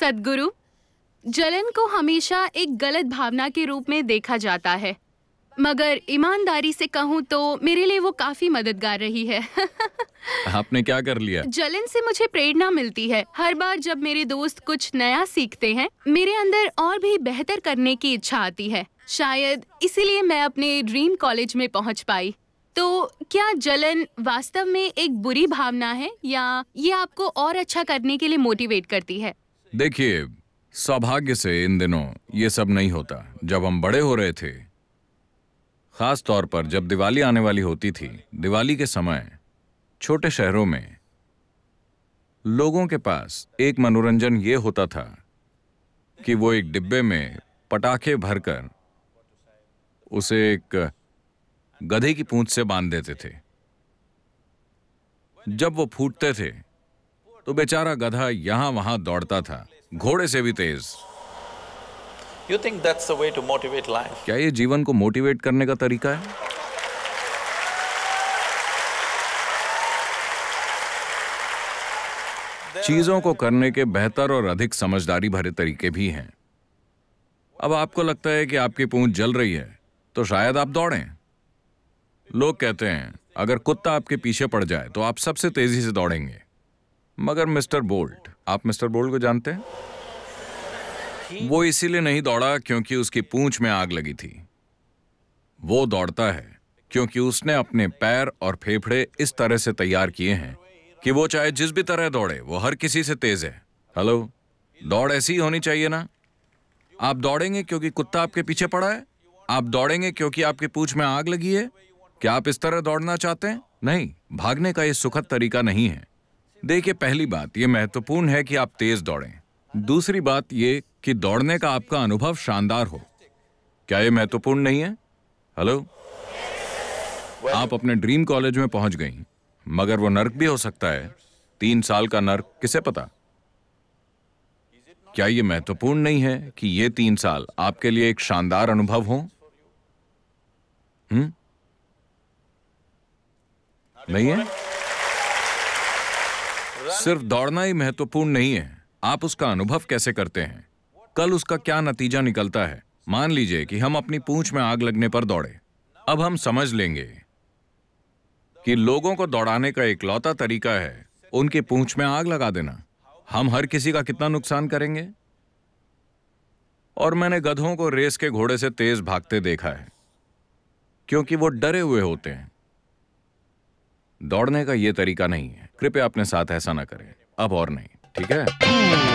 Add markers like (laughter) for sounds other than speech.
सदगुरु जलन को हमेशा एक गलत भावना के रूप में देखा जाता है मगर ईमानदारी से कहूँ तो मेरे लिए वो काफी मददगार रही है (laughs) आपने क्या कर लिया जलन से मुझे प्रेरणा मिलती है हर बार जब मेरे दोस्त कुछ नया सीखते हैं मेरे अंदर और भी बेहतर करने की इच्छा आती है शायद इसीलिए मैं अपने ड्रीम कॉलेज में पहुंच पाई तो क्या जलन वास्तव में एक बुरी भावना है या ये आपको और अच्छा करने के लिए मोटिवेट करती है देखिए सौभाग्य से इन दिनों ये सब नहीं होता जब हम बड़े हो रहे थे खास तौर पर जब दिवाली आने वाली होती थी दिवाली के समय छोटे शहरों में लोगों के पास एक मनोरंजन ये होता था कि वो एक डिब्बे में पटाखे भरकर उसे एक गधे की पूंछ से बांध देते थे जब वो फूटते थे तो बेचारा गधा यहां वहां दौड़ता था घोड़े से भी तेज you think that's the way to motivate life क्या ये जीवन को मोटिवेट करने का तरीका है चीजों को करने के बेहतर और अधिक समझदारी भरे तरीके भी हैं अब आपको लगता है कि आपकी पूंछ जल रही है तो शायद आप दौड़ें लोग कहते हैं अगर कुत्ता आपके पीछे पड़ जाए तो आप सबसे तेजी से दौड़ेंगे मगर मिस्टर बोल्ट आप मिस्टर बोल्ट को जानते हैं वो इसीलिए नहीं दौड़ा क्योंकि उसकी पूंछ में आग लगी थी वो दौड़ता है क्योंकि उसने अपने पैर और फेफड़े इस तरह से तैयार किए हैं कि वो चाहे जिस भी तरह दौड़े वो हर किसी से तेज है हेलो दौड़ ऐसी होनी चाहिए ना आप दौड़ेंगे क्योंकि कुत्ता आपके पीछे पड़ा है आप दौड़ेंगे क्योंकि आपकी पूछ में आग लगी है क्या आप इस तरह दौड़ना चाहते हैं नहीं भागने का ये सुखद तरीका नहीं है देखिए पहली बात ये महत्वपूर्ण है कि आप तेज दौड़ें दूसरी बात ये कि दौड़ने का आपका अनुभव शानदार हो क्या ये महत्वपूर्ण नहीं है हेलो आप अपने ड्रीम कॉलेज में पहुंच गई मगर वो नर्क भी हो सकता है तीन साल का नर्क किसे पता क्या ये महत्वपूर्ण नहीं है कि ये तीन साल आपके लिए एक शानदार अनुभव हो हुँ? हम्म? नहीं है सिर्फ दौड़ना ही महत्वपूर्ण नहीं है आप उसका अनुभव कैसे करते हैं कल उसका क्या नतीजा निकलता है मान लीजिए कि हम अपनी पूंछ में आग लगने पर दौड़े अब हम समझ लेंगे कि लोगों को दौड़ाने का लौता तरीका है उनकी पूंछ में आग लगा देना हम हर किसी का कितना नुकसान करेंगे और मैंने गधों को रेस के घोड़े से तेज भागते देखा है क्योंकि वो डरे हुए होते हैं दौड़ने का ये तरीका नहीं है कृपया अपने साथ ऐसा ना करें अब और नहीं ठीक है